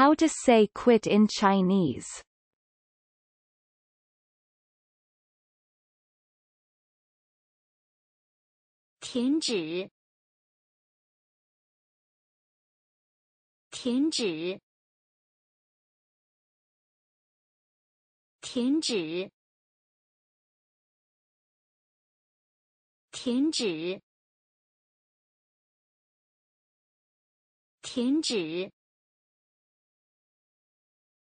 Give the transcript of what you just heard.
How to say quit in Chinese Tianzhi 停止。